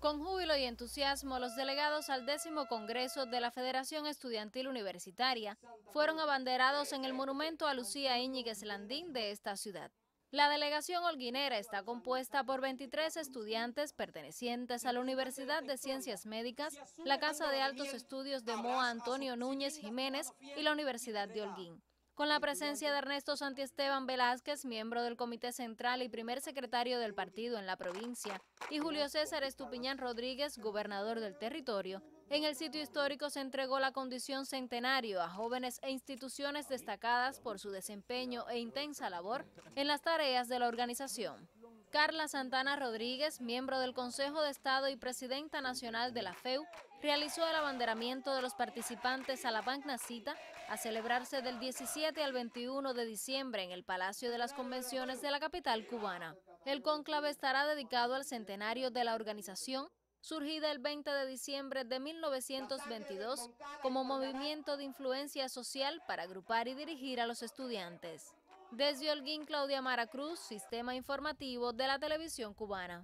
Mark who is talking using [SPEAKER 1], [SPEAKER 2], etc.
[SPEAKER 1] Con júbilo y entusiasmo, los delegados al décimo Congreso de la Federación Estudiantil Universitaria fueron abanderados en el monumento a Lucía Íñiguez Landín de esta ciudad. La delegación holguinera está compuesta por 23 estudiantes pertenecientes a la Universidad de Ciencias Médicas, la Casa de Altos Estudios de Moa Antonio Núñez Jiménez y la Universidad de Holguín con la presencia de Ernesto Santiesteban Velázquez, miembro del Comité Central y primer secretario del partido en la provincia, y Julio César Estupiñán Rodríguez, gobernador del territorio. En el sitio histórico se entregó la condición centenario a jóvenes e instituciones destacadas por su desempeño e intensa labor en las tareas de la organización. Carla Santana Rodríguez, miembro del Consejo de Estado y presidenta nacional de la FEU, realizó el abanderamiento de los participantes a la cita a celebrarse del 17 al 21 de diciembre en el Palacio de las Convenciones de la capital cubana. El cónclave estará dedicado al centenario de la organización, surgida el 20 de diciembre de 1922 como movimiento de influencia social para agrupar y dirigir a los estudiantes. Desde Holguín, Claudia Mara Cruz, Sistema Informativo de la Televisión Cubana.